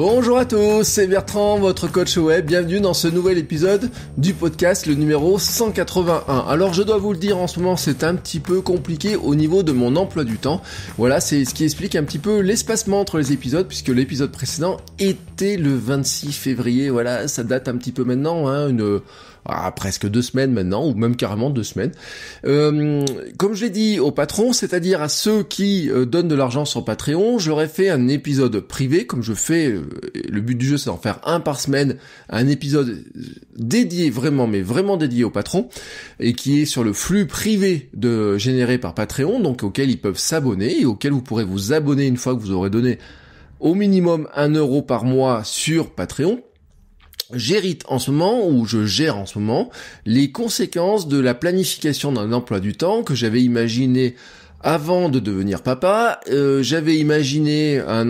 Bonjour à tous, c'est Bertrand, votre coach web. Bienvenue dans ce nouvel épisode du podcast, le numéro 181. Alors, je dois vous le dire, en ce moment, c'est un petit peu compliqué au niveau de mon emploi du temps. Voilà, c'est ce qui explique un petit peu l'espacement entre les épisodes, puisque l'épisode précédent était le 26 février. Voilà, ça date un petit peu maintenant, hein, une ah, presque deux semaines maintenant, ou même carrément deux semaines. Euh, comme je l'ai dit au patron, c'est-à-dire à ceux qui euh, donnent de l'argent sur Patreon, j'aurais fait un épisode privé, comme je fais, euh, le but du jeu c'est d'en faire un par semaine, un épisode dédié vraiment, mais vraiment dédié au patron, et qui est sur le flux privé de généré par Patreon, donc auquel ils peuvent s'abonner, et auquel vous pourrez vous abonner une fois que vous aurez donné au minimum un euro par mois sur Patreon J'hérite en ce moment, ou je gère en ce moment, les conséquences de la planification d'un emploi du temps que j'avais imaginé avant de devenir papa, euh, j'avais imaginé un,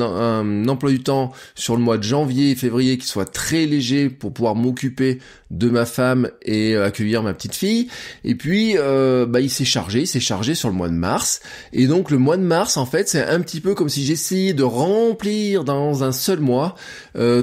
emploi du temps sur le mois de janvier et février qui soit très léger pour pouvoir m'occuper de ma femme et euh, accueillir ma petite fille. Et puis, euh, bah, il s'est chargé, il s'est chargé sur le mois de mars. Et donc, le mois de mars, en fait, c'est un petit peu comme si j'essayais de remplir dans un seul mois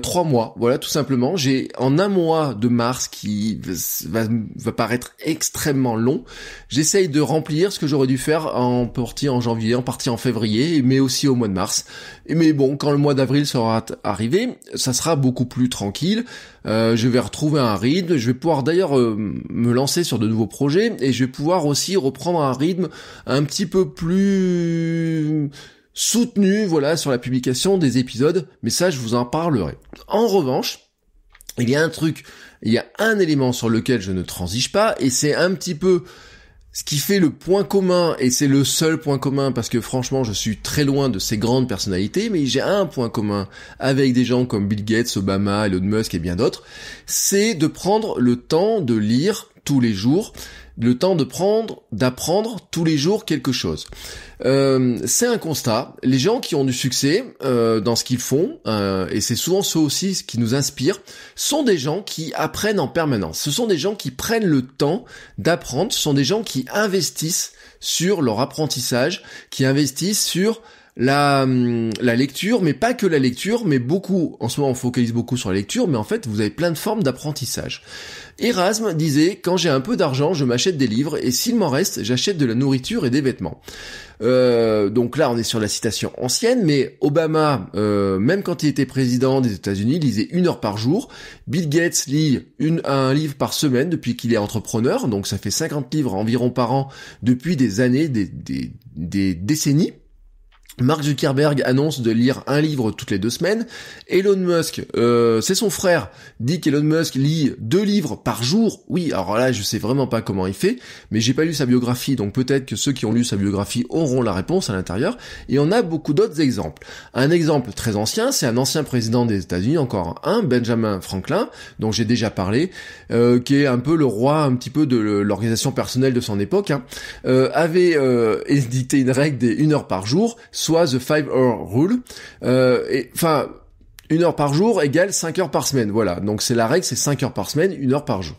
trois mois. Voilà, tout simplement. J'ai en un mois de mars qui va, va paraître extrêmement long. J'essaye de remplir ce que j'aurais dû faire en en janvier, en partie en février, mais aussi au mois de mars. Mais bon, quand le mois d'avril sera arrivé, ça sera beaucoup plus tranquille. Euh, je vais retrouver un rythme, je vais pouvoir d'ailleurs euh, me lancer sur de nouveaux projets et je vais pouvoir aussi reprendre un rythme un petit peu plus soutenu, voilà, sur la publication des épisodes, mais ça je vous en parlerai. En revanche, il y a un truc, il y a un élément sur lequel je ne transige pas et c'est un petit peu ce qui fait le point commun, et c'est le seul point commun parce que franchement je suis très loin de ces grandes personnalités, mais j'ai un point commun avec des gens comme Bill Gates, Obama, Elon Musk et bien d'autres, c'est de prendre le temps de lire tous les jours, le temps de prendre, d'apprendre tous les jours quelque chose. Euh, c'est un constat. Les gens qui ont du succès euh, dans ce qu'ils font, euh, et c'est souvent ceux aussi qui nous inspirent, sont des gens qui apprennent en permanence. Ce sont des gens qui prennent le temps d'apprendre. Ce sont des gens qui investissent sur leur apprentissage, qui investissent sur la, hum, la lecture, mais pas que la lecture, mais beaucoup. En ce moment, on focalise beaucoup sur la lecture, mais en fait, vous avez plein de formes d'apprentissage. Erasme disait, quand j'ai un peu d'argent, je m'achète des livres, et s'il m'en reste, j'achète de la nourriture et des vêtements. Euh, donc là, on est sur la citation ancienne, mais Obama, euh, même quand il était président des États-Unis, lisait une heure par jour. Bill Gates lit une, un livre par semaine depuis qu'il est entrepreneur, donc ça fait 50 livres environ par an depuis des années, des, des, des décennies. Mark Zuckerberg annonce de lire un livre toutes les deux semaines. Elon Musk, euh, c'est son frère, dit qu'Elon Musk lit deux livres par jour. Oui, alors là, je sais vraiment pas comment il fait, mais j'ai pas lu sa biographie, donc peut-être que ceux qui ont lu sa biographie auront la réponse à l'intérieur. Et on a beaucoup d'autres exemples. Un exemple très ancien, c'est un ancien président des États-Unis, encore un, Benjamin Franklin, dont j'ai déjà parlé, euh, qui est un peu le roi, un petit peu de l'organisation personnelle de son époque, hein. euh, avait édité une règle des une heure par jour soit The 5 Hour Rule. Euh, enfin, une heure par jour égale cinq heures par semaine. Voilà, donc c'est la règle, c'est cinq heures par semaine, une heure par jour.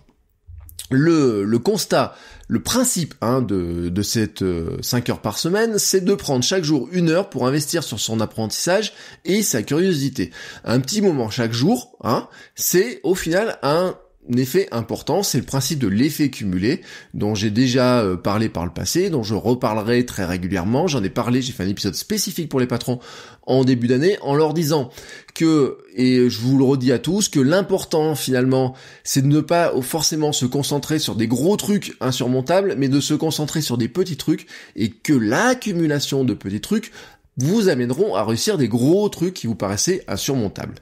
Le, le constat, le principe hein, de, de cette euh, cinq 5 heures par semaine, c'est de prendre chaque jour une heure pour investir sur son apprentissage et sa curiosité. Un petit moment chaque jour, hein, c'est au final un un effet important, c'est le principe de l'effet cumulé, dont j'ai déjà euh, parlé par le passé, dont je reparlerai très régulièrement. J'en ai parlé, j'ai fait un épisode spécifique pour les patrons en début d'année, en leur disant que, et je vous le redis à tous, que l'important finalement, c'est de ne pas forcément se concentrer sur des gros trucs insurmontables, mais de se concentrer sur des petits trucs, et que l'accumulation de petits trucs vous amèneront à réussir des gros trucs qui vous paraissaient insurmontables.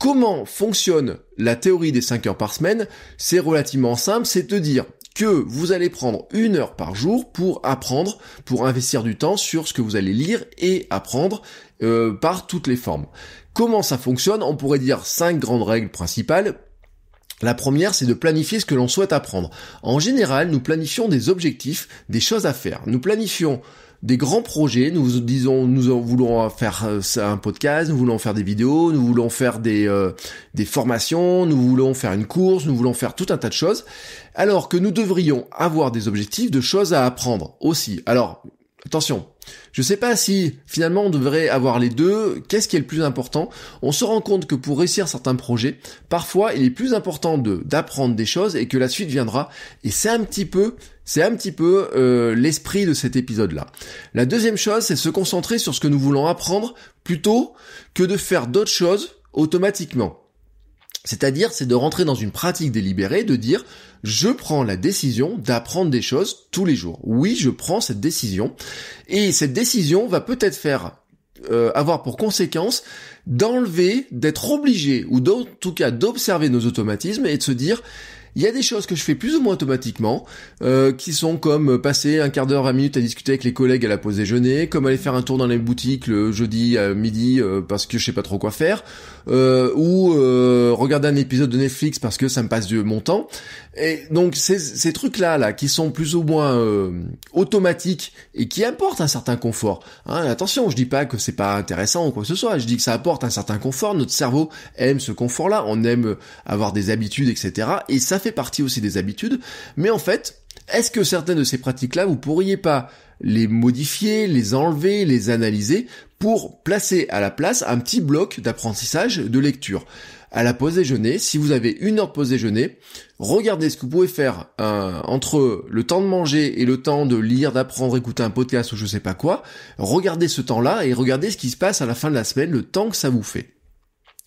Comment fonctionne la théorie des 5 heures par semaine C'est relativement simple, c'est de dire que vous allez prendre une heure par jour pour apprendre, pour investir du temps sur ce que vous allez lire et apprendre euh, par toutes les formes. Comment ça fonctionne On pourrait dire cinq grandes règles principales. La première, c'est de planifier ce que l'on souhaite apprendre. En général, nous planifions des objectifs, des choses à faire. Nous planifions des grands projets. Nous disons, nous voulons faire euh, un podcast, nous voulons faire des vidéos, nous voulons faire des, euh, des formations, nous voulons faire une course, nous voulons faire tout un tas de choses. Alors que nous devrions avoir des objectifs de choses à apprendre aussi. Alors, attention, je sais pas si finalement on devrait avoir les deux, qu'est-ce qui est le plus important On se rend compte que pour réussir certains projets, parfois il est plus important d'apprendre des choses et que la suite viendra et c'est un petit peu c'est un petit peu euh, l'esprit de cet épisode-là. La deuxième chose, c'est se concentrer sur ce que nous voulons apprendre plutôt que de faire d'autres choses automatiquement. C'est-à-dire, c'est de rentrer dans une pratique délibérée, de dire, je prends la décision d'apprendre des choses tous les jours. Oui, je prends cette décision. Et cette décision va peut-être faire euh, avoir pour conséquence d'enlever, d'être obligé, ou en tout cas d'observer nos automatismes et de se dire, il y a des choses que je fais plus ou moins automatiquement, euh, qui sont comme passer un quart d'heure, une minute à discuter avec les collègues à la pause déjeuner, comme aller faire un tour dans les boutiques le jeudi à midi euh, parce que je sais pas trop quoi faire, euh, ou euh, regarder un épisode de Netflix parce que ça me passe du mon temps. Et donc ces, trucs là là qui sont plus ou moins euh, automatiques et qui apportent un certain confort. Hein, attention, je dis pas que c'est pas intéressant ou quoi que ce soit. Je dis que ça apporte un certain confort. Notre cerveau aime ce confort là. On aime avoir des habitudes, etc. Et ça fait partie aussi des habitudes. Mais en fait, est-ce que certaines de ces pratiques là, vous pourriez pas les modifier, les enlever, les analyser pour placer à la place un petit bloc d'apprentissage de lecture. À la pause déjeuner, si vous avez une heure de pause déjeuner, regardez ce que vous pouvez faire euh, entre le temps de manger et le temps de lire, d'apprendre, écouter un podcast ou je sais pas quoi. Regardez ce temps-là et regardez ce qui se passe à la fin de la semaine, le temps que ça vous fait.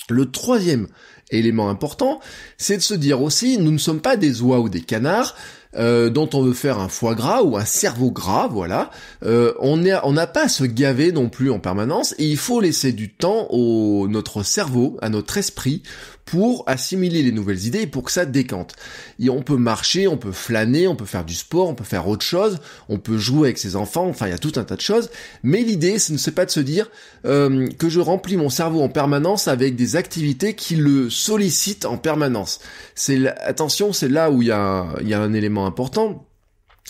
Le troisième élément important, c'est de se dire aussi, nous ne sommes pas des oies ou des canards, euh, dont on veut faire un foie gras ou un cerveau gras, voilà, euh, on n'a pas à se gaver non plus en permanence, et il faut laisser du temps au notre cerveau, à notre esprit, pour assimiler les nouvelles idées et pour que ça décante. Et on peut marcher, on peut flâner, on peut faire du sport, on peut faire autre chose, on peut jouer avec ses enfants, enfin il y a tout un tas de choses. Mais l'idée, ce ne pas de se dire euh, que je remplis mon cerveau en permanence avec des activités qui le sollicitent en permanence. C'est attention, c'est là où il y, a il y a un élément important.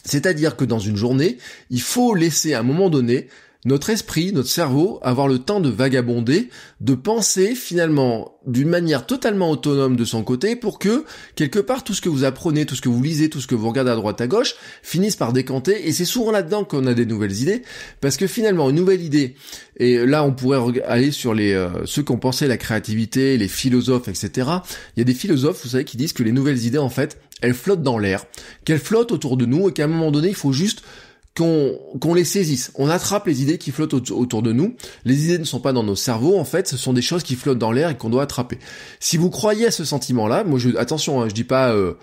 C'est-à-dire que dans une journée, il faut laisser à un moment donné notre esprit, notre cerveau, avoir le temps de vagabonder, de penser finalement d'une manière totalement autonome de son côté pour que, quelque part, tout ce que vous apprenez, tout ce que vous lisez, tout ce que vous regardez à droite à gauche, finisse par décanter. Et c'est souvent là-dedans qu'on a des nouvelles idées, parce que finalement, une nouvelle idée, et là on pourrait aller sur les euh, ceux qui ont pensé la créativité, les philosophes, etc. Il y a des philosophes, vous savez, qui disent que les nouvelles idées, en fait, elles flottent dans l'air, qu'elles flottent autour de nous, et qu'à un moment donné, il faut juste qu'on qu'on les saisisse. On attrape les idées qui flottent autour de nous. Les idées ne sont pas dans nos cerveaux, en fait, ce sont des choses qui flottent dans l'air et qu'on doit attraper. Si vous croyez à ce sentiment-là, moi, je, attention, hein, je dis pas, euh,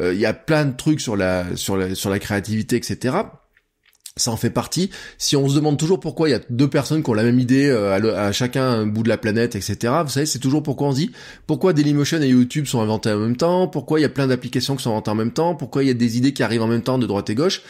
euh, il y a plein de trucs sur la, sur la, sur la créativité, etc ça en fait partie. Si on se demande toujours pourquoi il y a deux personnes qui ont la même idée euh, à, à chacun un bout de la planète, etc. Vous savez, c'est toujours pourquoi on se dit pourquoi Dailymotion et YouTube sont inventés en même temps, pourquoi il y a plein d'applications qui sont inventées en même temps, pourquoi il y a des idées qui arrivent en même temps de droite et gauche.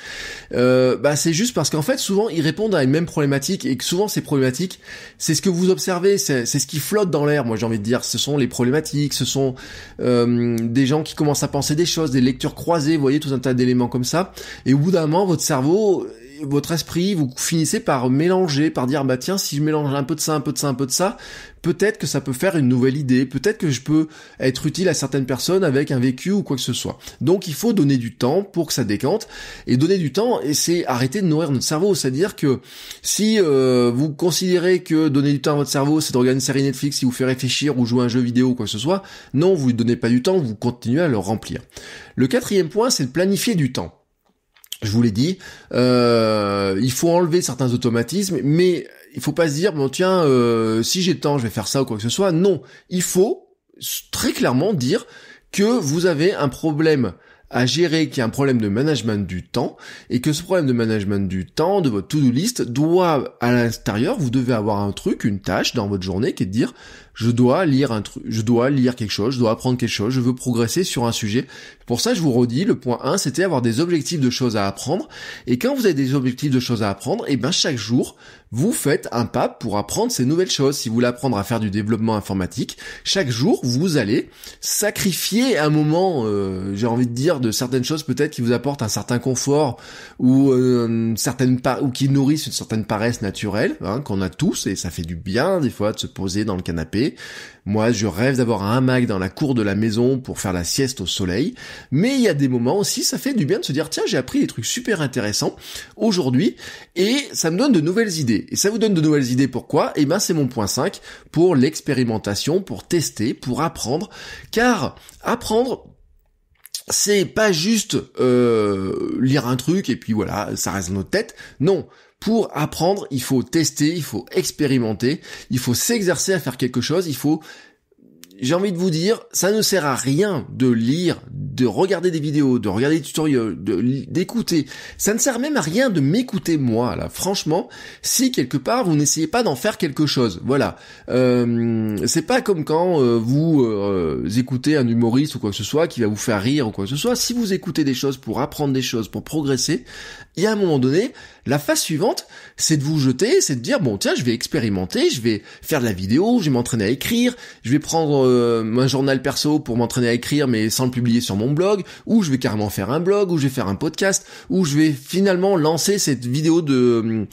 Euh, bah c'est juste parce qu'en fait souvent ils répondent à une même problématique et que souvent ces problématiques, c'est ce que vous observez, c'est ce qui flotte dans l'air. Moi j'ai envie de dire, ce sont les problématiques, ce sont euh, des gens qui commencent à penser des choses, des lectures croisées, vous voyez tout un tas d'éléments comme ça. Et au bout d'un moment, votre cerveau votre esprit, vous finissez par mélanger, par dire bah tiens, si je mélange un peu de ça, un peu de ça, un peu de ça, peut-être que ça peut faire une nouvelle idée, peut-être que je peux être utile à certaines personnes avec un vécu ou quoi que ce soit. Donc il faut donner du temps pour que ça décante et donner du temps et c'est arrêter de nourrir notre cerveau, c'est-à-dire que si euh, vous considérez que donner du temps à votre cerveau, c'est de regarder une série Netflix, si vous fait réfléchir ou jouer à un jeu vidéo ou quoi que ce soit, non, vous ne donnez pas du temps, vous continuez à le remplir. Le quatrième point, c'est de planifier du temps je vous l'ai dit. Euh, il faut enlever certains automatismes, mais il ne faut pas se dire bon tiens euh, si j'ai le temps je vais faire ça ou quoi que ce soit. Non, il faut très clairement dire que vous avez un problème à gérer qui est un problème de management du temps et que ce problème de management du temps de votre to-do list doit à l'intérieur vous devez avoir un truc une tâche dans votre journée qui est de dire je dois lire un truc, je dois lire quelque chose, je dois apprendre quelque chose, je veux progresser sur un sujet. Pour ça, je vous redis, le point 1, c'était avoir des objectifs de choses à apprendre. Et quand vous avez des objectifs de choses à apprendre, et eh ben chaque jour, vous faites un pas pour apprendre ces nouvelles choses. Si vous voulez apprendre à faire du développement informatique, chaque jour, vous allez sacrifier un moment, euh, j'ai envie de dire, de certaines choses peut-être qui vous apportent un certain confort ou euh, certaines ou qui nourrissent une certaine paresse naturelle hein, qu'on a tous et ça fait du bien des fois de se poser dans le canapé moi, je rêve d'avoir un hamac dans la cour de la maison pour faire la sieste au soleil. Mais il y a des moments aussi, ça fait du bien de se dire, tiens, j'ai appris des trucs super intéressants aujourd'hui et ça me donne de nouvelles idées. Et ça vous donne de nouvelles idées pourquoi? Eh ben, c'est mon point 5 pour l'expérimentation, pour tester, pour apprendre. Car apprendre, c'est pas juste euh, lire un truc et puis voilà, ça reste dans notre tête. Non, pour apprendre, il faut tester, il faut expérimenter, il faut s'exercer à faire quelque chose, il faut j'ai envie de vous dire, ça ne sert à rien de lire, de regarder des vidéos, de regarder des tutoriels, d'écouter. ça ne sert même à rien de m'écouter moi, là, franchement, si quelque part vous n'essayez pas d'en faire quelque chose. Voilà. Euh, c'est pas comme quand euh, vous euh, écoutez un humoriste ou quoi que ce soit qui va vous faire rire ou quoi que ce soit. Si vous écoutez des choses pour apprendre des choses, pour progresser, il y a un moment donné, la phase suivante, c'est de vous jeter, c'est de dire, bon, tiens, je vais expérimenter, je vais faire de la vidéo, je vais m'entraîner à écrire, je vais prendre euh, un journal perso pour m'entraîner à écrire mais sans le publier sur mon blog, ou je vais carrément faire un blog, ou je vais faire un podcast, ou je vais finalement lancer cette vidéo de euh,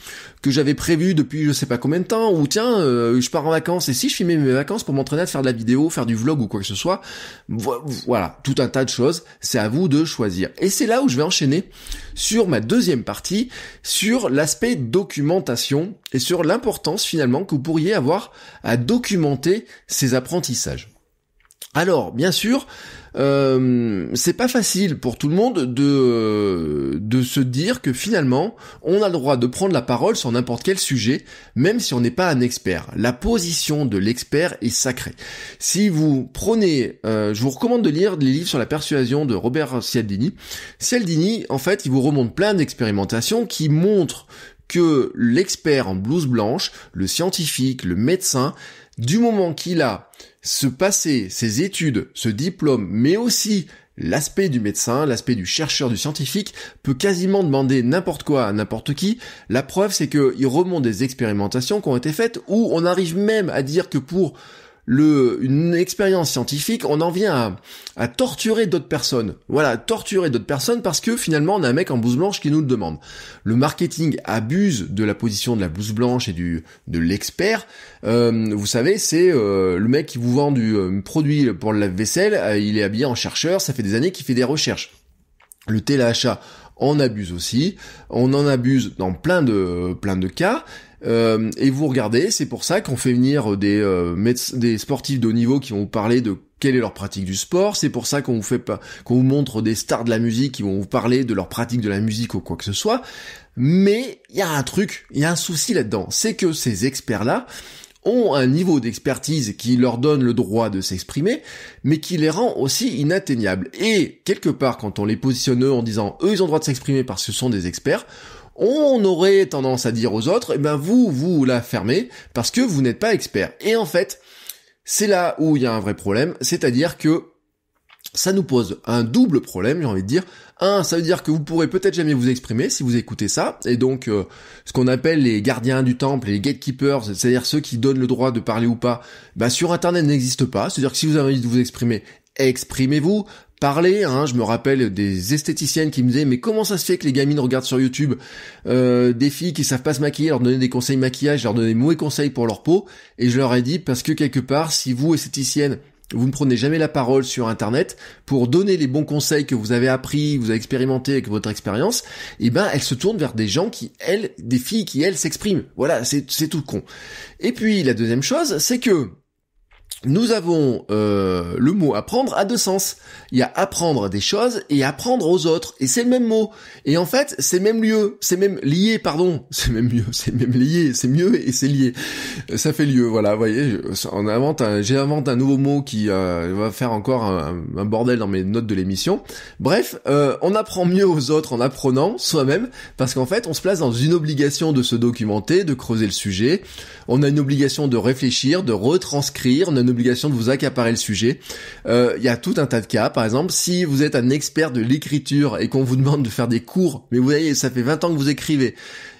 que j'avais prévue depuis je sais pas combien de temps, ou tiens, euh, je pars en vacances, et si je filmais mes vacances pour m'entraîner à faire de la vidéo, faire du vlog ou quoi que ce soit, voilà, tout un tas de choses, c'est à vous de choisir. Et c'est là où je vais enchaîner sur ma deuxième partie, sur l'aspect documentation et sur l'importance finalement que vous pourriez avoir à documenter ces apprentissages. Alors, bien sûr, euh, c'est pas facile pour tout le monde de, de se dire que finalement, on a le droit de prendre la parole sur n'importe quel sujet, même si on n'est pas un expert. La position de l'expert est sacrée. Si vous prenez, euh, je vous recommande de lire les livres sur la persuasion de Robert Cialdini. Cialdini, en fait, il vous remonte plein d'expérimentations qui montrent que l'expert en blouse blanche, le scientifique, le médecin, du moment qu'il a ce passé, ces études, ce diplôme, mais aussi L'aspect du médecin, l'aspect du chercheur, du scientifique peut quasiment demander n'importe quoi à n'importe qui. La preuve, c'est qu'il remonte des expérimentations qui ont été faites où on arrive même à dire que pour le, une expérience scientifique, on en vient à, torturer d'autres personnes. Voilà, torturer d'autres personnes parce que finalement on a un mec en blouse blanche qui nous le demande. Le marketing abuse de la position de la blouse blanche et du de l'expert. Euh, vous savez, c'est euh, le mec qui vous vend du euh, produit pour le lave-vaisselle, il est habillé en chercheur, ça fait des années qu'il fait des recherches. Le téléachat on abuse aussi, on en abuse dans plein de plein de cas euh, et vous regardez, c'est pour ça qu'on fait venir euh, des, euh, des sportifs de haut niveau qui vont vous parler de quelle est leur pratique du sport, c'est pour ça qu'on vous fait qu'on vous montre des stars de la musique qui vont vous parler de leur pratique de la musique ou quoi que ce soit. Mais il y a un truc, il y a un souci là-dedans, c'est que ces experts-là ont un niveau d'expertise qui leur donne le droit de s'exprimer, mais qui les rend aussi inatteignables. Et quelque part, quand on les positionne en disant eux ils ont le droit de s'exprimer parce que ce sont des experts, on aurait tendance à dire aux autres, eh ben vous, vous la fermez parce que vous n'êtes pas expert. Et en fait, c'est là où il y a un vrai problème, c'est-à-dire que ça nous pose un double problème, j'ai envie de dire. Un, ça veut dire que vous pourrez peut-être jamais vous exprimer si vous écoutez ça, et donc euh, ce qu'on appelle les gardiens du temple, les gatekeepers, c'est-à-dire ceux qui donnent le droit de parler ou pas, bah sur Internet n'existe pas. C'est-à-dire que si vous avez envie de vous exprimer, exprimez-vous parler. Hein. Je me rappelle des esthéticiennes qui me disaient mais comment ça se fait que les gamines regardent sur YouTube euh, des filles qui savent pas se maquiller, leur donner des conseils maquillage, leur donner mauvais conseils pour leur peau. Et je leur ai dit parce que quelque part, si vous esthéticienne vous ne prenez jamais la parole sur Internet pour donner les bons conseils que vous avez appris, vous avez expérimenté avec votre expérience, et eh ben elles se tournent vers des gens qui, elles, des filles qui, elles, s'expriment. Voilà, c'est tout con. Et puis la deuxième chose, c'est que nous avons euh, le mot apprendre à deux sens. Il y a apprendre des choses et apprendre aux autres. Et c'est le même mot. Et en fait, c'est même lieu, c'est même lié, pardon. C'est même mieux, c'est même lié, c'est mieux et c'est lié. Euh, ça fait lieu, voilà. Vous voyez, on un, j'invente un nouveau mot qui euh, va faire encore un, bordel dans mes notes de l'émission. Bref, on apprend mieux aux autres en apprenant soi-même, parce qu'en fait, on se place dans une obligation de se documenter, de creuser le sujet. On a une obligation de réfléchir, de retranscrire on une obligation de vous accaparer le sujet. Il euh, y a tout un tas de cas, par exemple, si vous êtes un expert de l'écriture et qu'on vous demande de faire des cours, mais vous voyez, ça fait 20 ans que vous écrivez,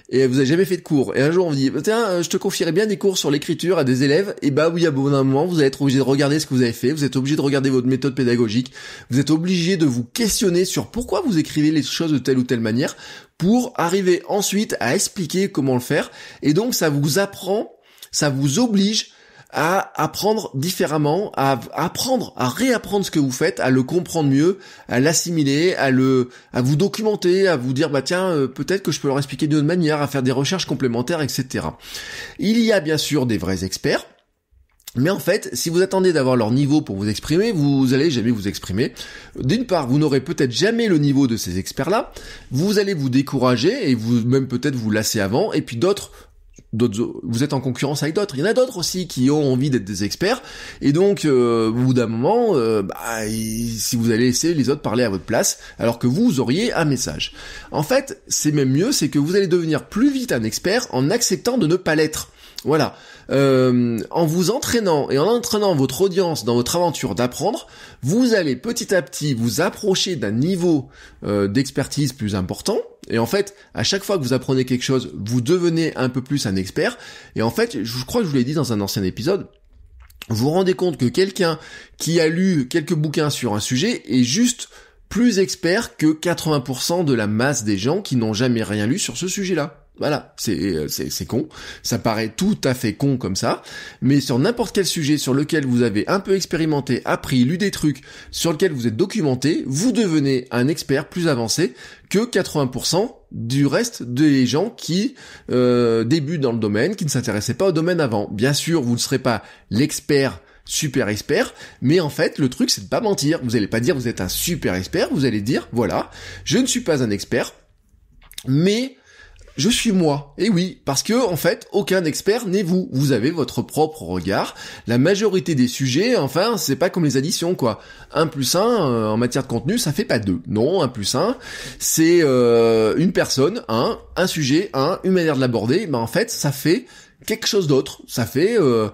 et vous n'avez jamais fait de cours. Et un jour on vous dit bah, tiens, euh, je te confierai bien des cours sur l'écriture à des élèves. Et bah oui, à un moment, vous allez être obligé de regarder ce que vous avez fait, vous êtes obligé de regarder votre méthode pédagogique, vous êtes obligé de vous questionner sur pourquoi vous écrivez les choses de telle ou telle manière pour arriver ensuite à expliquer comment le faire. Et donc ça vous apprend, ça vous oblige à apprendre différemment, à apprendre, à réapprendre ce que vous faites, à le comprendre mieux, à l'assimiler, à le, à vous documenter, à vous dire bah tiens euh, peut-être que je peux leur expliquer d'une autre manière, à faire des recherches complémentaires, etc. Il y a bien sûr des vrais experts. Mais en fait, si vous attendez d'avoir leur niveau pour vous exprimer, vous allez jamais vous exprimer. D'une part, vous n'aurez peut-être jamais le niveau de ces experts-là. Vous allez vous décourager et vous même peut-être vous lasser avant. Et puis d'autres d'autres, vous êtes en concurrence avec d'autres. Il y en a d'autres aussi qui ont envie d'être des experts. Et donc, euh, au bout d'un moment, euh, bah, si vous allez laisser les autres parler à votre place, alors que vous auriez un message. En fait, c'est même mieux, c'est que vous allez devenir plus vite un expert en acceptant de ne pas l'être. Voilà. Euh, en vous entraînant et en entraînant votre audience dans votre aventure d'apprendre, vous allez petit à petit vous approcher d'un niveau d'expertise plus important et en fait, à chaque fois que vous apprenez quelque chose, vous devenez un peu plus un expert. Et en fait, je crois que je vous l'ai dit dans un ancien épisode, vous vous rendez compte que quelqu'un qui a lu quelques bouquins sur un sujet est juste plus expert que 80% de la masse des gens qui n'ont jamais rien lu sur ce sujet-là. Voilà, euh, c'est, c'est, con. Ça paraît tout à fait con comme ça, mais sur n'importe quel sujet sur lequel vous avez un peu expérimenté, appris, lu des trucs, sur lequel vous êtes documenté, vous devenez un expert plus avancé que 80% du reste des gens qui euh, débutent dans le domaine, qui ne s'intéressaient pas au domaine avant. Bien sûr, vous ne serez pas l'expert super expert, mais en fait le truc c'est de pas mentir, vous allez pas dire vous êtes un super expert, vous allez dire voilà, je ne suis pas un expert, mais je suis moi. Et eh oui, parce que en fait, aucun expert n'est vous. Vous avez votre propre regard. La majorité des sujets, enfin, c'est pas comme les additions quoi. Un plus un euh, en matière de contenu, ça fait pas deux. Non, un plus un, c'est euh, une personne, un, un sujet, un, une manière de l'aborder, mais ben, en fait, ça fait quelque chose d'autre. Ça fait euh,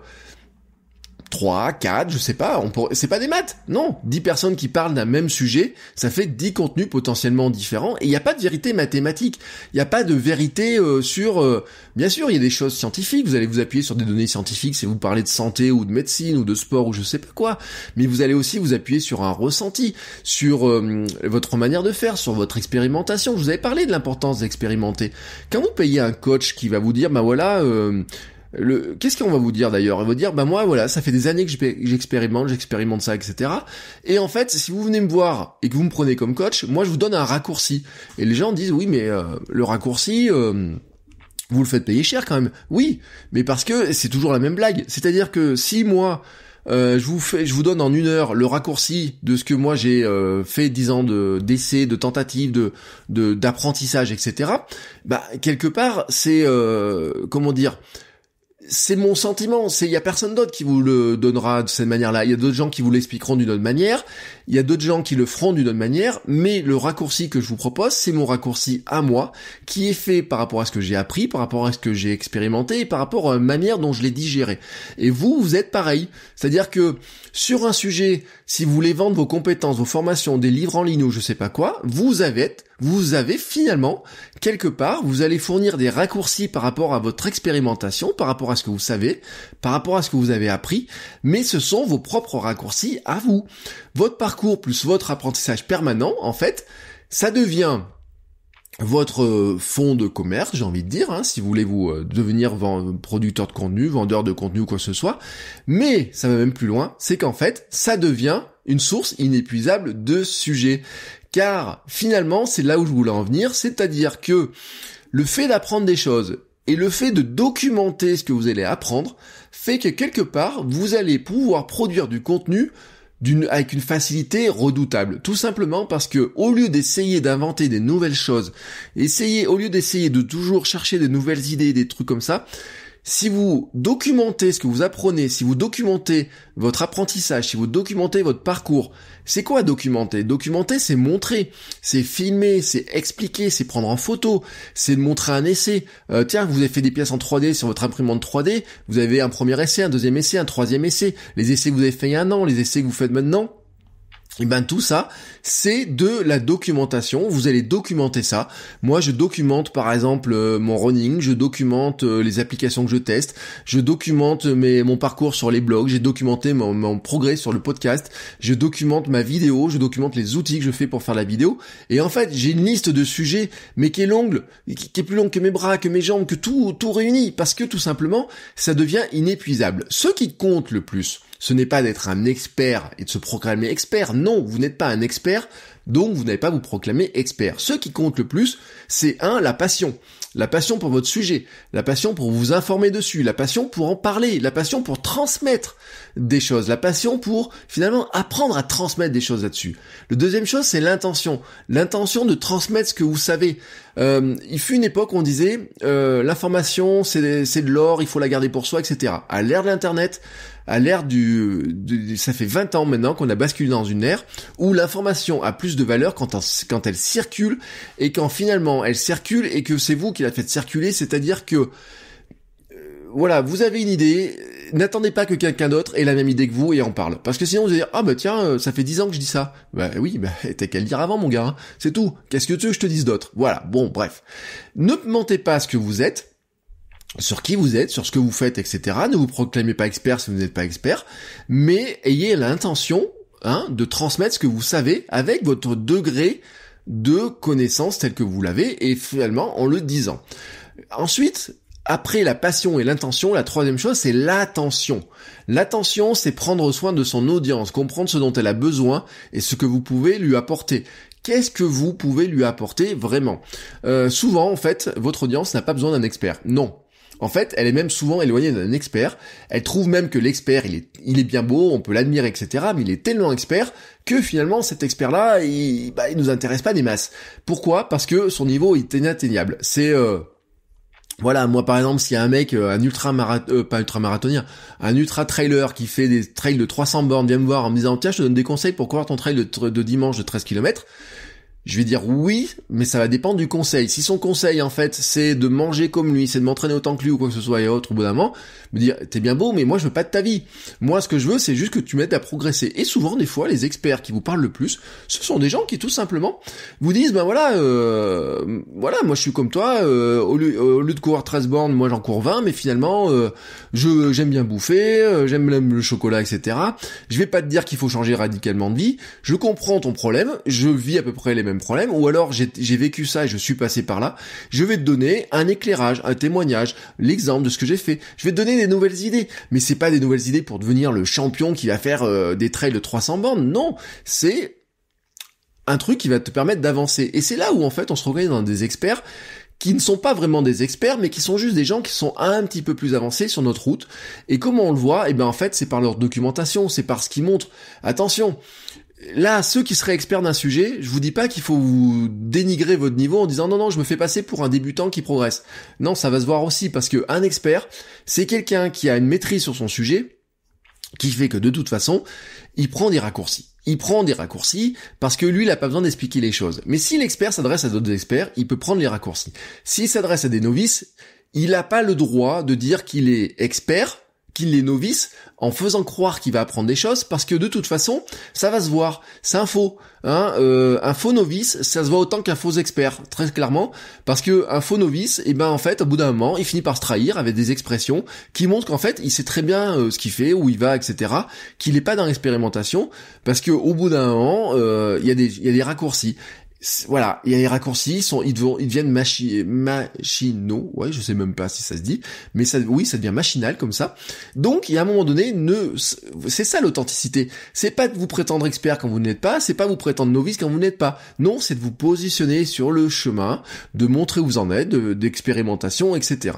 3, 4, je sais pas, on c'est pas des maths, non. 10 personnes qui parlent d'un même sujet, ça fait 10 contenus potentiellement différents, et il n'y a pas de vérité mathématique, il n'y a pas de vérité euh, sur... Euh, bien sûr, il y a des choses scientifiques, vous allez vous appuyer sur des données scientifiques si vous parlez de santé ou de médecine ou de sport ou je sais pas quoi, mais vous allez aussi vous appuyer sur un ressenti, sur euh, votre manière de faire, sur votre expérimentation. Je vous avais parlé de l'importance d'expérimenter. Quand vous payez un coach qui va vous dire, bah voilà le qu'est-ce qu'on va vous dire d'ailleurs On va vous dire bah moi voilà, ça fait des années que j'expérimente, j'expérimente ça, etc. Et en fait, si vous venez me voir et que vous me prenez comme coach, moi je vous donne un raccourci. Et les gens disent oui mais euh, le raccourci. Euh, vous le faites payer cher quand même. Oui, mais parce que c'est toujours la même blague. C'est-à-dire que si moi, euh, je vous fais, je vous donne en une heure le raccourci de ce que moi j'ai fait dix ans de d'essais, de tentatives, de d'apprentissage, etc. Bah quelque part, c'est comment dire, c'est mon sentiment. C'est il y a personne d'autre qui vous le donnera de cette manière-là. Il y a d'autres gens qui vous l'expliqueront d'une autre manière. Il y a d'autres gens qui le feront d'une autre manière. Mais le raccourci que je vous propose, c'est mon raccourci à moi, qui est fait par rapport à ce que j'ai appris, par rapport à ce que j'ai expérimenté, par rapport à la manière dont je l'ai digéré. Et vous, vous êtes pareil. C'est-à-dire que sur un sujet, si vous voulez vendre vos compétences, vos formations, des livres en ligne ou je sais pas quoi, vous avez vous avez finalement, quelque part, vous allez fournir des raccourcis par rapport à votre expérimentation, par rapport à ce que vous savez, par rapport à ce que vous avez appris, mais ce sont vos propres raccourcis à vous. Votre parcours plus votre apprentissage permanent, en fait, ça devient votre euh, fond de commerce, j'ai envie de dire, hein, si vous voulez vous euh, devenir producteur de contenu, vendeur de contenu, quoi que ce soit. Mais ça va même plus loin, c'est qu'en fait, ça devient une source inépuisable de sujets. Car finalement, c'est là où je voulais en venir, c'est-à-dire que le fait d'apprendre des choses et le fait de documenter ce que vous allez apprendre fait que quelque part, vous allez pouvoir produire du contenu d'une avec une facilité redoutable. Tout simplement parce que au lieu d'essayer d'inventer des nouvelles choses, essayer au lieu d'essayer de toujours chercher des nouvelles idées, des trucs comme ça, si vous documentez ce que vous apprenez, si vous documentez votre apprentissage, si vous documentez votre parcours, c'est quoi documenter Documenter, c'est montrer, c'est filmer, c'est expliquer, c'est prendre en photo, c'est montrer un essai. Euh, tiens, vous avez fait des pièces en 3D sur votre imprimante 3D, vous avez un premier essai, un deuxième essai, un troisième essai, les essais que vous avez fait il y a un an, les essais que vous faites maintenant. Et eh ben tout ça, c'est de la documentation. Vous allez documenter ça. Moi, je documente par exemple euh, mon running, je documente euh, les applications que je teste, je documente mon parcours sur les blogs, j'ai documenté mon, progrès sur le podcast, je documente ma vidéo, je documente les outils que je fais pour faire la vidéo. Et en fait, j'ai une liste de sujets, mais qui est longue, qui, est plus longue que mes bras, que mes jambes, que tout, tout réuni, parce que tout simplement, ça devient inépuisable. Ce qui compte le plus ce n'est pas d'être un expert et de se proclamer expert. Non, vous n'êtes pas un expert, donc vous n'allez pas vous proclamer expert. Ce qui compte le plus, c'est un, la passion. La passion pour votre sujet, la passion pour vous informer dessus, la passion pour en parler, la passion pour transmettre des choses, la passion pour finalement apprendre à transmettre des choses là-dessus. Le deuxième chose, c'est l'intention. L'intention de transmettre ce que vous savez. Euh, il fut une époque où on disait euh, l'information, c'est de l'or, il faut la garder pour soi, etc. À l'ère de l'Internet, à l'ère du, ça fait 20 ans maintenant qu'on a basculé dans une ère où l'information a plus de valeur quand, quand elle circule et quand finalement elle circule et que c'est vous qui la faites circuler, c'est-à-dire que euh, voilà, vous avez une idée, n'attendez pas que quelqu'un d'autre ait la même idée que vous et en parle. Parce que sinon vous allez dire, ah oh bah tiens, euh, ça fait 10 ans que je dis ça. Bah oui, bah t'as qu'à le dire avant mon gars, hein. c'est tout. Qu'est-ce que tu veux que je te dise d'autre Voilà, bon bref. Ne mentez pas ce que vous êtes, sur qui vous êtes, sur ce que vous faites, etc. Ne vous proclamez pas expert si vous n'êtes pas expert, mais ayez l'intention hein, de transmettre ce que vous savez avec votre degré de connaissance tel que vous l'avez, et finalement en le disant. Ensuite, après la passion et l'intention, la troisième chose, c'est l'attention. L'attention, c'est prendre soin de son audience, comprendre ce dont elle a besoin et ce que vous pouvez lui apporter. Qu'est-ce que vous pouvez lui apporter vraiment euh, Souvent, en fait, votre audience n'a pas besoin d'un expert. Non, en fait, elle est même souvent éloignée d'un expert. Elle trouve même que l'expert, il est, il est bien beau, on peut l'admirer, etc. Mais il est tellement expert que finalement cet expert-là, il, bah, il nous intéresse pas des masses. Pourquoi Parce que son niveau est inatteignable. C'est euh, voilà, moi par exemple, s'il y a un mec, euh, un ultra marathon, euh, pas ultra marathonien, un ultra trailer qui fait des trails de 300 bornes, vient me voir en me disant tiens, je te donne des conseils pour courir ton trail de, de dimanche de 13 km. Je vais dire oui, mais ça va dépendre du conseil. Si son conseil, en fait, c'est de manger comme lui, c'est de m'entraîner autant que lui ou quoi que ce soit et autre, ou bout me dire, t'es bien beau, mais moi, je veux pas de ta vie. Moi, ce que je veux, c'est juste que tu m'aides à progresser. Et souvent, des fois, les experts qui vous parlent le plus, ce sont des gens qui, tout simplement, vous disent, ben voilà, euh, voilà, moi, je suis comme toi, euh, euh, au, lieu, de courir 13 bornes, moi, j'en cours 20, mais finalement, je, j'aime bien bouffer, j'aime le chocolat, etc. Je vais pas te dire qu'il faut changer radicalement de vie. Je comprends ton problème, je vis à peu près les mêmes problème, ou alors j'ai vécu ça et je suis passé par là, je vais te donner un éclairage, un témoignage, l'exemple de ce que j'ai fait. Je vais te donner des nouvelles idées, mais c'est pas des nouvelles idées pour devenir le champion qui va faire euh, des trails de 300 bornes, non, c'est un truc qui va te permettre d'avancer. Et c'est là où en fait on se reconnaît dans des experts qui ne sont pas vraiment des experts, mais qui sont juste des gens qui sont un petit peu plus avancés sur notre route. Et comment on le voit et eh bien en fait, c'est par leur documentation, c'est par ce qu'ils montrent. Attention, là, ceux qui seraient experts d'un sujet, je vous dis pas qu'il faut vous dénigrer votre niveau en disant non non, je me fais passer pour un débutant qui progresse. Non, ça va se voir aussi parce que un expert, c'est quelqu'un qui a une maîtrise sur son sujet, qui fait que de toute façon, il prend des raccourcis. Il prend des raccourcis parce que lui, il n'a pas besoin d'expliquer les choses. Mais si l'expert s'adresse à d'autres experts, il peut prendre les raccourcis. S'il s'adresse à des novices, il n'a pas le droit de dire qu'il est expert qu'il est novice en faisant croire qu'il va apprendre des choses parce que de toute façon ça va se voir c'est un faux hein, euh, un faux novice ça se voit autant qu'un faux expert très clairement parce que un faux novice et eh ben en fait au bout d'un moment il finit par se trahir avec des expressions qui montrent qu'en fait il sait très bien euh, ce qu'il fait où il va etc qu'il n'est pas dans l'expérimentation parce que au bout d'un an euh, il y a des il y a des raccourcis voilà, il y a les raccourcis, ils, sont, ils, deviennent, ils machinaux, ouais, je sais même pas si ça se dit, mais ça, oui, ça devient machinal comme ça. Donc, il y un moment donné, ne, c'est ça l'authenticité. C'est pas de vous prétendre expert quand vous n'êtes pas, c'est pas vous prétendre novice quand vous n'êtes pas. Non, c'est de vous positionner sur le chemin, de montrer où vous en êtes, d'expérimentation, etc.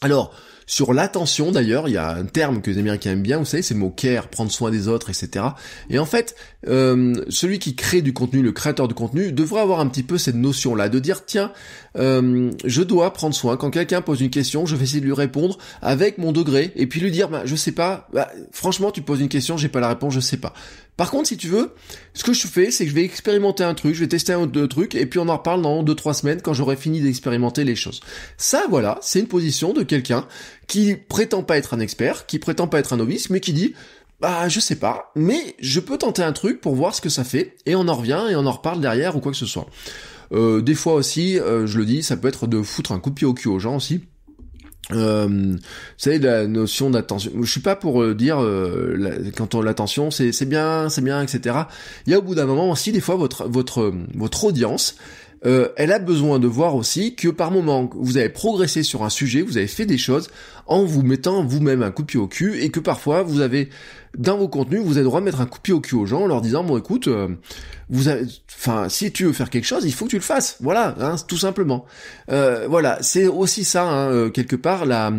Alors, sur l'attention d'ailleurs, il y a un terme que les Américains aiment bien, vous savez, c'est le mot care, prendre soin des autres, etc. Et en fait, euh, celui qui crée du contenu, le créateur de contenu, devrait avoir un petit peu cette notion-là, de dire, tiens, euh, je dois prendre soin, quand quelqu'un pose une question, je vais essayer de lui répondre avec mon degré, et puis lui dire, bah, je sais pas, bah, franchement, tu poses une question, j'ai pas la réponse, je sais pas. Par contre, si tu veux, ce que je fais, c'est que je vais expérimenter un truc, je vais tester un autre deux et puis on en reparle dans deux, trois semaines quand j'aurai fini d'expérimenter les choses. Ça, voilà, c'est une position de quelqu'un qui prétend pas être un expert, qui prétend pas être un novice, mais qui dit, bah, je sais pas, mais je peux tenter un truc pour voir ce que ça fait, et on en revient et on en reparle derrière ou quoi que ce soit. Euh, des fois aussi, euh, je le dis, ça peut être de foutre un coup de pied au cul aux gens aussi. Euh, c'est la notion d'attention. Je suis pas pour euh, dire euh, quand on l'attention, c'est bien, c'est bien, etc. Il y a au bout d'un moment aussi des fois votre votre votre audience, euh, elle a besoin de voir aussi que par moment vous avez progressé sur un sujet, vous avez fait des choses en vous mettant vous-même un coup de pied au cul et que parfois vous avez dans vos contenus, vous avez le droit de mettre un coup de pied au cul aux gens en leur disant bon écoute, euh, vous avez, enfin si tu veux faire quelque chose, il faut que tu le fasses, voilà, hein, tout simplement. Euh, voilà, c'est aussi ça hein, quelque part la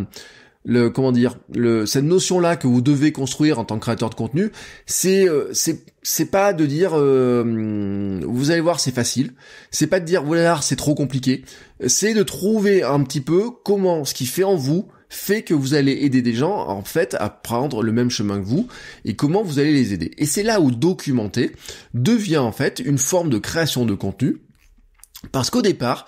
comment dire, le, cette notion-là que vous devez construire en tant que créateur de contenu, c'est euh, c'est c'est pas de dire euh, vous allez voir c'est facile, c'est pas de dire voilà c'est trop compliqué, c'est de trouver un petit peu comment ce qui fait en vous fait que vous allez aider des gens en fait à prendre le même chemin que vous et comment vous allez les aider. Et c'est là où documenter devient en fait une forme de création de contenu parce qu'au départ,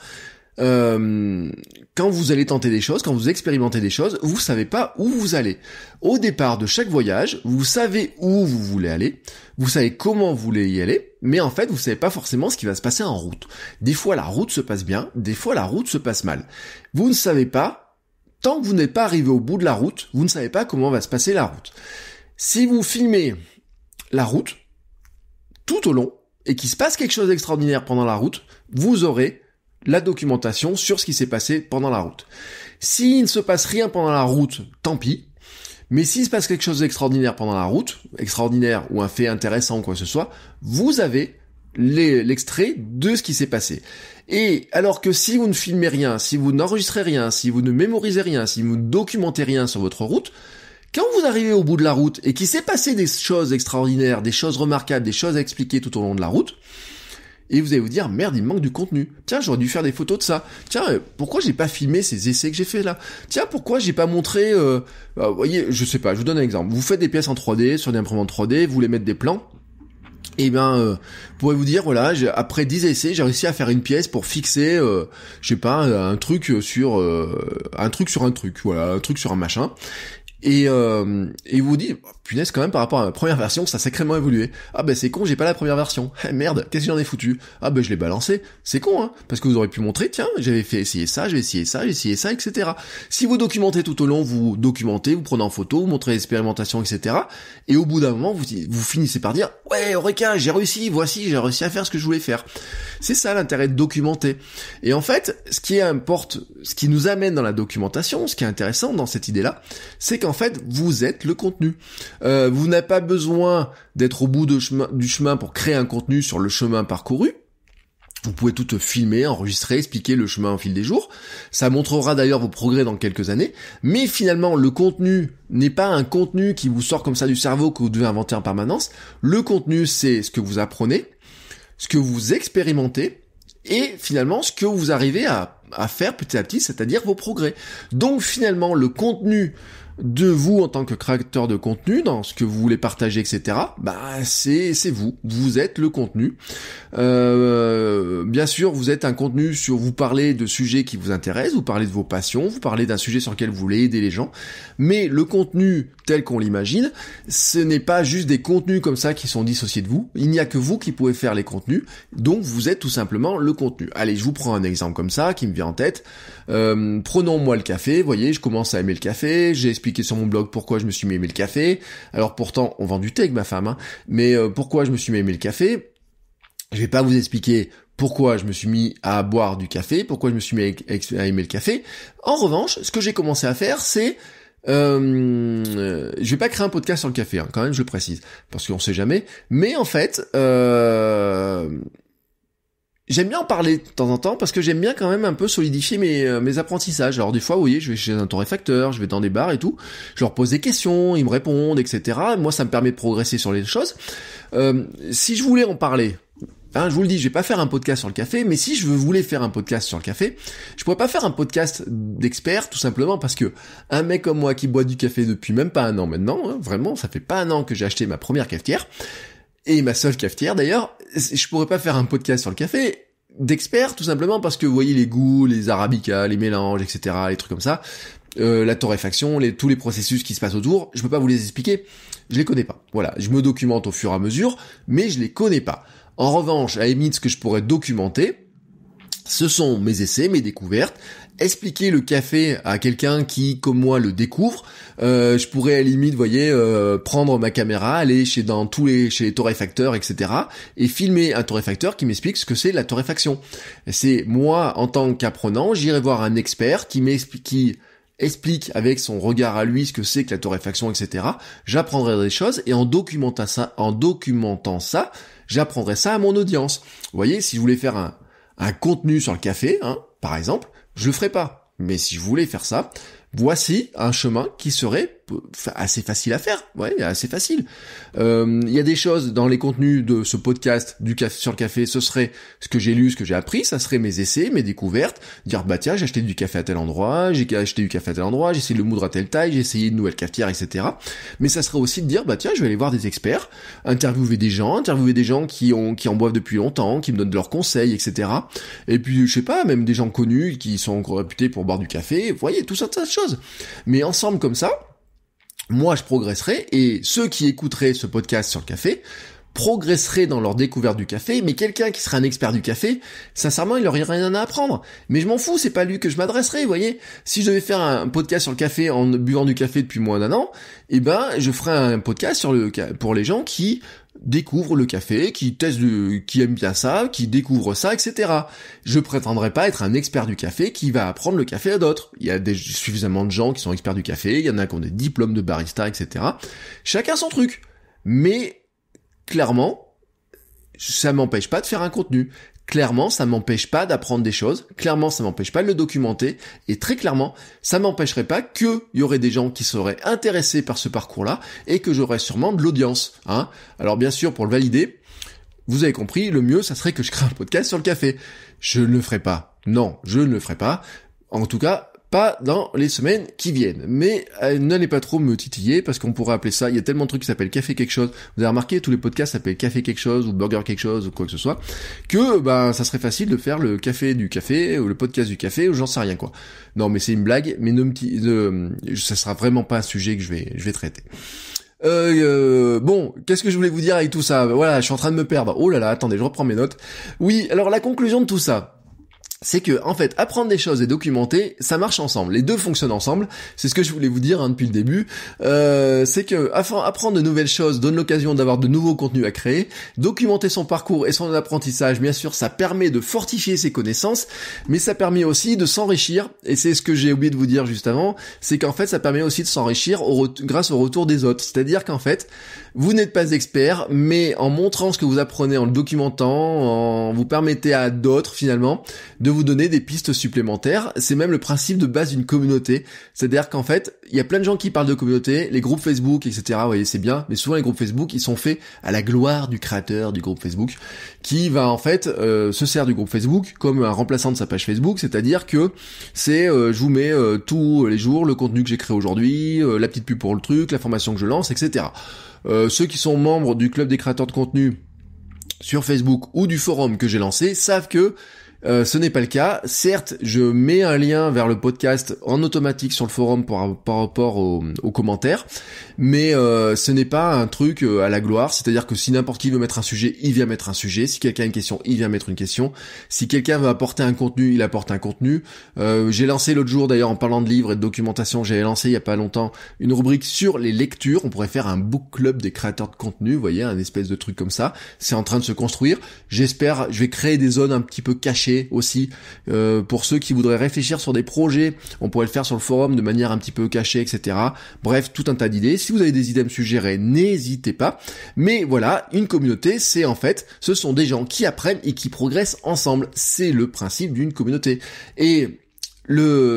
euh, quand vous allez tenter des choses, quand vous expérimentez des choses, vous savez pas où vous allez. Au départ de chaque voyage, vous savez où vous voulez aller, vous savez comment vous voulez y aller, mais en fait, vous savez pas forcément ce qui va se passer en route. Des fois, la route se passe bien, des fois, la route se passe mal. Vous ne savez pas, tant que vous n'êtes pas arrivé au bout de la route, vous ne savez pas comment va se passer la route. Si vous filmez la route, tout au long, et qu'il se passe quelque chose d'extraordinaire pendant la route, vous aurez la documentation sur ce qui s'est passé pendant la route. S'il ne se passe rien pendant la route, tant pis. Mais s'il se passe quelque chose d'extraordinaire pendant la route, extraordinaire ou un fait intéressant ou quoi que ce soit, vous avez l'extrait de ce qui s'est passé. Et alors que si vous ne filmez rien, si vous n'enregistrez rien, si vous ne mémorisez rien, si vous ne documentez rien sur votre route, quand vous arrivez au bout de la route et qu'il s'est passé des choses extraordinaires, des choses remarquables, des choses à expliquer tout au long de la route, et vous allez vous dire merde il me manque du contenu. Tiens j'aurais dû faire des photos de ça. Tiens euh, pourquoi j'ai pas filmé ces essais que j'ai fait là. Tiens pourquoi j'ai pas montré. Euh... Bah, vous voyez je sais pas je vous donne un exemple. Vous faites des pièces en 3D sur des imprimantes 3D vous voulez mettre des plans. Et eh bien, euh, vous pourrez vous dire, voilà, après 10 essais, j'ai réussi à faire une pièce pour fixer, euh, je sais pas, un truc sur euh, un truc sur un truc, voilà, un truc sur un machin. Et, euh, et vous dites, quand même, par rapport à ma première version, ça sacrément évolué. Ah bah c'est con, j'ai pas la première version. Eh, merde, qu'est-ce que j'en ai foutu Ah ben je l'ai balancé. C'est con, hein Parce que vous aurez pu montrer, tiens, j'avais fait essayer ça, j'ai essayé ça, j'ai essayé ça, etc. Si vous documentez tout au long, vous documentez, vous prenez en photo, vous montrez l'expérimentation, etc. Et au bout d'un moment, vous, finissez par dire, ouais, requin, j'ai réussi, voici, j'ai réussi à faire ce que je voulais faire. C'est ça l'intérêt de documenter. Et en fait, ce qui importe, ce qui nous amène dans la documentation, ce qui est intéressant dans cette idée-là, c'est qu'en fait, vous êtes le contenu. Euh, vous n'avez pas besoin d'être au bout du chemin pour créer un contenu sur le chemin parcouru. Vous pouvez tout filmer, enregistrer, expliquer le chemin au fil des jours. Ça montrera d'ailleurs vos progrès dans quelques années. Mais finalement, le contenu n'est pas un contenu qui vous sort comme ça du cerveau que vous devez inventer en permanence. Le contenu, c'est ce que vous apprenez, ce que vous expérimentez, et finalement ce que vous arrivez à faire petit à petit, c'est-à-dire vos progrès. Donc finalement, le contenu de vous en tant que créateur de contenu, dans ce que vous voulez partager, etc. Bah c'est c'est vous, vous êtes le contenu. Euh, bien sûr, vous êtes un contenu sur vous parlez de sujets qui vous intéressent, vous parlez de vos passions, vous parlez d'un sujet sur lequel vous voulez aider les gens. Mais le contenu tel qu'on l'imagine, ce n'est pas juste des contenus comme ça qui sont dissociés de vous. Il n'y a que vous qui pouvez faire les contenus, donc vous êtes tout simplement le contenu. Allez, je vous prends un exemple comme ça qui me vient en tête. Euh, prenons moi le café, vous voyez, je commence à aimer le café, j'ai expliqué sur mon blog pourquoi je me suis mis à aimer le café. Alors pourtant, on vend du thé avec ma femme, hein. mais euh, pourquoi je me suis mis à aimer le café je vais pas vous expliquer pourquoi je me suis mis à boire du café, pourquoi je me suis mis à aimer le café. En revanche, ce que j'ai commencé à faire, c'est Je euh, je vais pas créer un podcast sur le café, hein, quand même, je le précise, parce qu'on sait jamais. Mais en fait, euh, J'aime bien en parler de temps en temps parce que j'aime bien quand même un peu solidifier mes, euh, mes apprentissages. Alors des fois, vous voyez, je vais chez un torréfacteur, je vais dans des bars et tout, je leur pose des questions, ils me répondent, etc. Moi, ça me permet de progresser sur les choses. Euh, si je voulais en parler, hein, je vous le dis, je vais pas faire un podcast sur le café, mais si je voulais faire un podcast sur le café, je pourrais pas faire un podcast d'expert, tout simplement parce que un mec comme moi qui boit du café depuis même pas un an maintenant, hein, vraiment, ça fait pas un an que j'ai acheté ma première cafetière, et ma seule cafetière d'ailleurs, je pourrais pas faire un podcast sur le café d'expert, tout simplement parce que vous voyez les goûts, les arabicas, les mélanges, etc., les trucs comme ça, euh, la torréfaction, tous les processus qui se passent autour, je peux pas vous les expliquer, je les connais pas. Voilà, je me documente au fur et à mesure, mais je les connais pas. En revanche, à Emit, ce que je pourrais documenter, ce sont mes essais, mes découvertes, expliquer le café à quelqu'un qui, comme moi, le découvre, euh, je pourrais à la limite, voyez, euh, prendre ma caméra, aller chez dans tous les chez les torréfacteurs, etc., et filmer un torréfacteur qui m'explique ce que c'est la torréfaction. C'est moi, en tant qu'apprenant, j'irai voir un expert qui m'explique explique avec son regard à lui ce que c'est que la torréfaction, etc. J'apprendrai des choses et en documentant ça, en documentant ça, j'apprendrai ça à mon audience. Vous voyez, si je voulais faire un, un contenu sur le café, hein, par exemple, je le ferai pas. Mais si je voulais faire ça, voici un chemin qui serait assez facile à faire, ouais, assez facile. Euh, il y a des choses dans les contenus de ce podcast du café, sur le café, ce serait ce que j'ai lu, ce que j'ai appris, ça serait mes essais, mes découvertes, dire bah tiens j'ai acheté du café à tel endroit, j'ai acheté du café à tel endroit, j'ai essayé de le moudre à telle taille, j'ai essayé une nouvelle cafetière, etc. Mais ça serait aussi de dire bah tiens je vais aller voir des experts, interviewer des gens, interviewer des gens qui ont qui en boivent depuis longtemps, qui me donnent leurs conseils, etc. Et puis je sais pas, même des gens connus qui sont réputés pour boire du café, vous voyez tout ça, de choses. Mais ensemble comme ça, moi je progresserai et ceux qui écouteraient ce podcast sur le café progresseraient dans leur découverte du café, mais quelqu'un qui serait un expert du café, sincèrement, il n'aurait rien à apprendre. Mais je m'en fous, c'est pas lui que je m'adresserai, vous voyez. Si je devais faire un podcast sur le café en buvant du café depuis moins d'un an, eh ben, je ferai un podcast sur le, pour les gens qui découvre le café, qui teste qui aime bien ça, qui découvre ça, etc. Je prétendrai pas être un expert du café qui va apprendre le café à d'autres. Il y a des, suffisamment de gens qui sont experts du café, il y en a qui ont des diplômes de barista, etc. Chacun son truc. Mais, clairement, ça m'empêche pas de faire un contenu. Clairement, ça m'empêche pas d'apprendre des choses. Clairement, ça m'empêche pas de le documenter. Et très clairement, ça m'empêcherait pas qu'il y aurait des gens qui seraient intéressés par ce parcours-là et que j'aurais sûrement de l'audience. Hein Alors bien sûr, pour le valider, vous avez compris, le mieux, ça serait que je crée un podcast sur le café. Je ne le ferai pas. Non, je ne le ferai pas. En tout cas, pas dans les semaines qui viennent. Mais euh, n'allez pas trop me titiller parce qu'on pourrait appeler ça, il y a tellement de trucs qui s'appellent café quelque chose. Vous avez remarqué, tous les podcasts s'appellent café quelque chose ou burger quelque chose ou quoi que ce soit, que ben ça serait facile de faire le café du café ou le podcast du café ou j'en sais rien quoi. Non mais c'est une blague, mais ne ça sera vraiment pas un sujet que je vais je vais traiter. Euh, euh, bon, qu'est-ce que je voulais vous dire avec tout ça Voilà, je suis en train de me perdre. Oh là là, attendez, je reprends mes notes. Oui, alors la conclusion de tout ça, c'est que en fait apprendre des choses et documenter ça marche ensemble les deux fonctionnent ensemble c'est ce que je voulais vous dire hein, depuis le début euh, c'est que apprendre de nouvelles choses donne l'occasion d'avoir de nouveaux contenus à créer documenter son parcours et son apprentissage bien sûr ça permet de fortifier ses connaissances mais ça permet aussi de s'enrichir et c'est ce que j'ai oublié de vous dire juste avant c'est qu'en fait ça permet aussi de s'enrichir grâce au retour des autres c'est à dire qu'en fait vous n'êtes pas expert mais en montrant ce que vous apprenez en le documentant en vous permettez à d'autres finalement de vous donner des pistes supplémentaires. C'est même le principe de base d'une communauté. C'est-à-dire qu'en fait, il y a plein de gens qui parlent de communauté, les groupes Facebook, etc. Vous voyez, c'est bien, mais souvent les groupes Facebook, ils sont faits à la gloire du créateur du groupe Facebook, qui va en fait euh, se sert du groupe Facebook comme un remplaçant de sa page Facebook. C'est-à-dire que c'est, euh, je vous mets euh, tous les jours le contenu que j'ai créé aujourd'hui, la petite pub pour le truc, la formation que je lance, etc. ceux qui sont membres du club des créateurs de contenu sur Facebook ou du forum que j'ai lancé savent que euh, ce n'est pas le cas. Certes, je mets un lien vers le podcast en automatique sur le forum par rapport aux, commentaires, mais euh, ce n'est pas un truc euh, à la gloire, c'est-à-dire que si n'importe qui veut mettre un sujet, il vient mettre un sujet, si quelqu'un a une question, il vient mettre une question, si quelqu'un veut apporter un contenu, il apporte un contenu. j'ai lancé l'autre jour, d'ailleurs en parlant de livres et de documentation, j'avais lancé il n'y a pas longtemps une rubrique sur les lectures, on pourrait faire un book club des créateurs de contenu, vous voyez, un espèce de truc comme ça, c'est en train de se construire, j'espère, je vais créer des zones un petit peu cachées aussi. Euh, pour ceux qui voudraient réfléchir sur des projets, on pourrait le faire sur le forum de manière un petit peu cachée, etc. Bref, tout un tas d'idées. Si vous avez des idées à me suggérer, n'hésitez pas. Mais voilà, une communauté, c'est en fait, ce sont des gens qui apprennent et qui progressent ensemble. C'est le principe d'une communauté. Et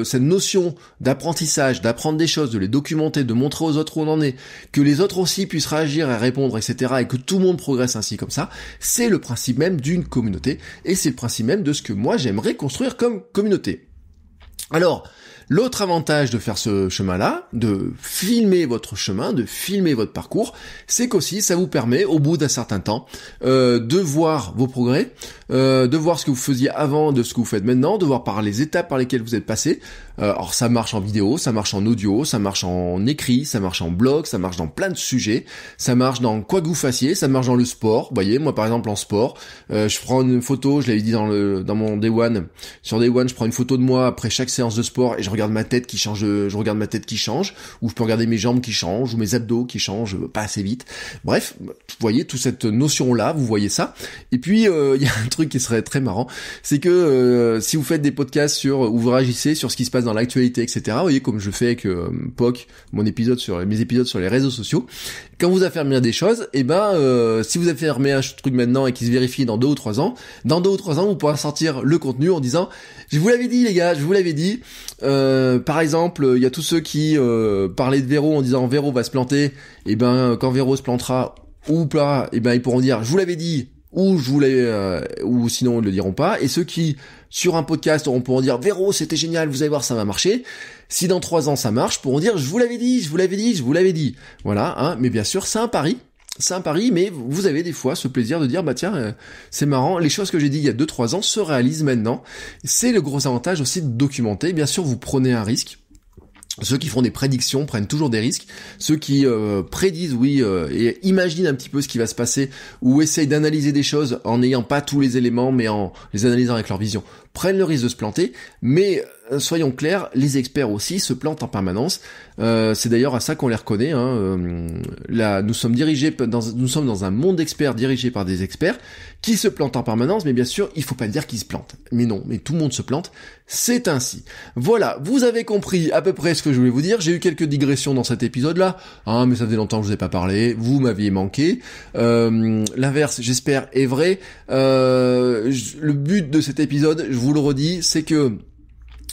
cette notion d'apprentissage, d'apprendre des choses, de les documenter, de montrer aux autres où on en est, que les autres aussi puissent réagir et répondre, etc., et que tout le monde progresse ainsi comme ça, c'est le principe même d'une communauté, et c'est le principe même de ce que moi j'aimerais construire comme communauté. Alors, l'autre avantage de faire ce chemin-là, de filmer votre chemin, de filmer votre parcours, c'est qu'aussi ça vous permet, au bout d'un certain temps, euh, de voir vos progrès, euh, de voir ce que vous faisiez avant, de ce que vous faites maintenant, de voir par les étapes par lesquelles vous êtes passé. alors euh, ça marche en vidéo, ça marche en audio, ça marche en écrit, ça marche en blog, ça marche dans plein de sujets, ça marche dans quoi que vous fassiez, ça marche dans le sport. Vous voyez, moi par exemple en sport, euh, je prends une photo, je l'avais dit dans le dans mon Day One, sur Day One, je prends une photo de moi après chaque séance de sport et je regarde ma tête qui change, je regarde ma tête qui change, ou je peux regarder mes jambes qui changent, ou mes abdos qui changent, pas assez vite. Bref, vous voyez toute cette notion là, vous voyez ça. Et puis il y a un truc qui serait très marrant, c'est que euh, si vous faites des podcasts sur où vous réagissez sur ce qui se passe dans l'actualité, etc. Vous voyez comme je fais avec euh, POC, mon épisode sur mes épisodes sur les réseaux sociaux. Quand vous affirmez des choses, et eh ben euh, si vous affirmez un truc maintenant et qui se vérifie dans deux ou trois ans, dans deux ou trois ans vous pourrez sortir le contenu en disant je vous l'avais dit les gars, je vous l'avais dit. Euh, par exemple, il y a tous ceux qui parlaient de Véro en disant Véro va se planter. Et eh ben quand Véro se plantera ou pas, et eh ben ils pourront dire je vous l'avais dit, ou je voulais, euh, ou sinon ils le diront pas. Et ceux qui, sur un podcast, auront pourront dire Véro, c'était génial, vous allez voir, ça va marcher. Si dans trois ans ça marche, pourront dire je vous l'avais dit, je vous l'avais dit, je vous l'avais dit. Voilà, hein. Mais bien sûr, c'est un pari. C'est un pari, mais vous avez des fois ce plaisir de dire bah tiens, euh, c'est marrant, les choses que j'ai dit il y a 2-3 ans se réalisent maintenant. C'est le gros avantage aussi de documenter. Bien sûr, vous prenez un risque, ceux qui font des prédictions prennent toujours des risques. Ceux qui euh, prédisent, oui, euh, et imaginent un petit peu ce qui va se passer, ou essayent d'analyser des choses en n'ayant pas tous les éléments, mais en les analysant avec leur vision, prennent le risque de se planter. Mais euh, soyons clairs, les experts aussi se plantent en permanence. Euh, c'est d'ailleurs à ça qu'on les reconnaît. Hein. Euh, là, nous sommes dirigés, dans, nous sommes dans un monde d'experts dirigé par des experts qui se plantent en permanence. Mais bien sûr, il faut pas dire qu'ils se plantent. Mais non, mais tout le monde se plante. C'est ainsi. Voilà, vous avez compris à peu près ce que je voulais vous dire. J'ai eu quelques digressions dans cet épisode-là, ah, mais ça faisait longtemps que je vous ai pas parlé. Vous m'aviez manqué. L'inverse, j'espère, est vrai. le but de cet épisode, je vous le redis, c'est que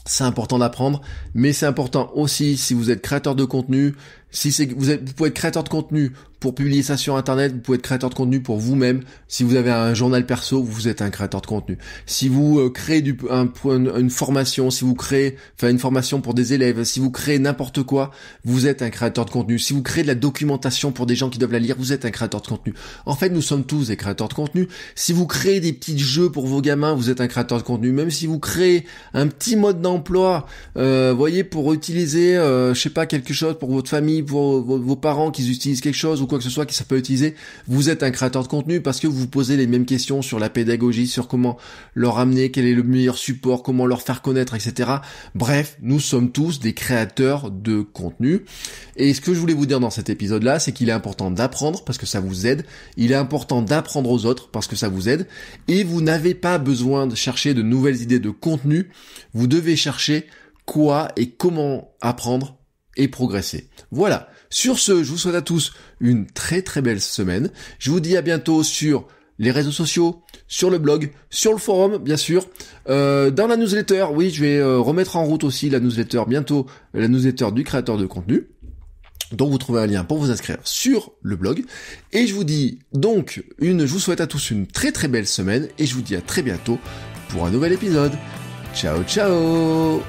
c'est important d'apprendre, mais c'est important aussi si vous êtes créateur de contenu, si c'est vous, êtes, vous pouvez être créateur de contenu pour publier ça sur internet, vous pouvez être créateur de contenu pour vous-même. Si vous avez un journal perso, vous êtes un créateur de contenu. Si vous euh, créez du, un, une formation, si vous créez enfin une formation pour des élèves, si vous créez n'importe quoi, vous êtes un créateur de contenu. Si vous créez de la documentation pour des gens qui doivent la lire, vous êtes un créateur de contenu. En fait, nous sommes tous des créateurs de contenu. Si vous créez des petits jeux pour vos gamins, vous êtes un créateur de contenu. Même si vous créez un petit mode d'emploi, euh, voyez pour utiliser, euh, je sais pas quelque chose pour votre famille, pour vos, vos parents qui utilisent quelque chose ou quoi que ce soit qui ça peut utiliser, vous êtes un créateur de contenu parce que vous vous posez les mêmes questions sur la pédagogie, sur comment leur amener, quel est le meilleur support, comment leur faire connaître, etc. Bref, nous sommes tous des créateurs de contenu. Et ce que je voulais vous dire dans cet épisode-là, c'est qu'il est important d'apprendre parce que ça vous aide. Il est important d'apprendre aux autres parce que ça vous aide. Et vous n'avez pas besoin de chercher de nouvelles idées de contenu. Vous devez chercher quoi et comment apprendre et progresser. Voilà. Sur ce, je vous souhaite à tous une très très belle semaine. Je vous dis à bientôt sur les réseaux sociaux, sur le blog, sur le forum, bien sûr, euh, dans la newsletter. Oui, je vais euh, remettre en route aussi la newsletter bientôt, la newsletter du créateur de contenu. Donc vous trouvez un lien pour vous inscrire sur le blog. Et je vous dis donc une, je vous souhaite à tous une très très belle semaine et je vous dis à très bientôt pour un nouvel épisode. Ciao ciao